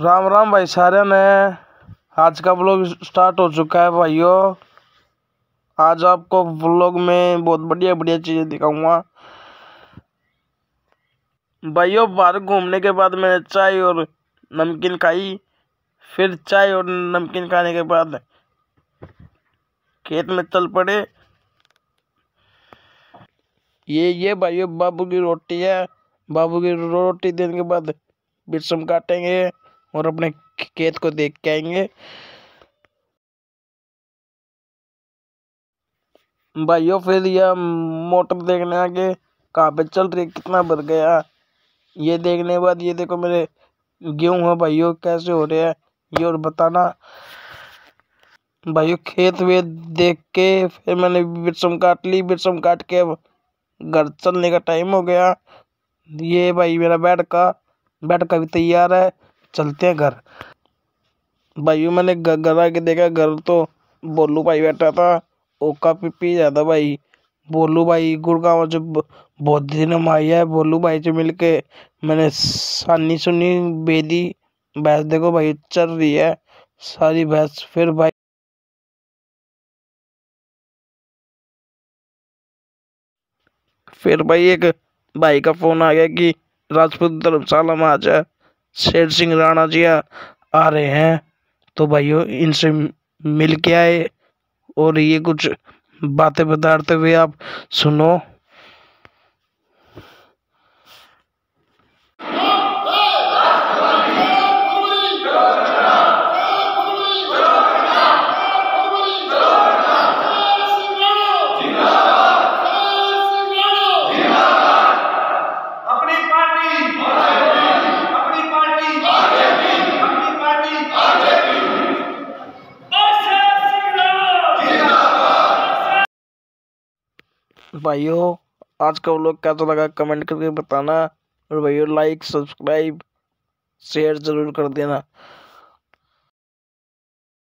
राम राम भाई सारे ने आज का ब्लॉग स्टार्ट हो चुका है भाइयों आज आपको ब्लॉग में बहुत बढ़िया बढ़िया चीज़ें दिखाऊंगा भाइयों बाहर घूमने के बाद मैंने चाय और नमकीन खाई फिर चाय और नमकीन खाने के बाद खेत में चल पड़े ये ये भाइयों बाबू की रोटी है बाबू की रोटी देने के बाद बिरसम काटेंगे और अपने खेत को देख के आएंगे भाइयों फिर यह मोटर देखने आगे कहाँ पे चल रही है कितना बढ़ गया ये देखने के बाद ये देखो मेरे गेहूँ है भाइयों कैसे हो रहे हैं ये और बताना भाइयों खेत वे देख के फिर मैंने बिरसम काट ली बिरसम काट के अब घर चलने का टाइम हो गया ये भाई मेरा बेड का बेड का भी तैयार है चलते हैं घर भाई मैंने घर आके देखा घर तो बोलू भाई बैठा था ओका पीपी पी जाता भाई बोलू भाई गुड़गांव जो बहुत दिन में आई है बोलू भाई से मिलके के मैंने सानी सुनी बेदी भैंस देखो भाई चल रही है सारी भैंस फिर भाई फिर भाई एक भाई का फ़ोन आ गया कि राजपूत धर्मशाला में आ जाए शेर सिंह राणा जी आ रहे हैं तो भाइयों इनसे मिल के आए और ये कुछ बातें बताते हुए आप सुनो भाइयों आज का व्लॉग कैसा तो लगा कमेंट करके बताना और भाइयों लाइक सब्सक्राइब शेयर ज़रूर कर देना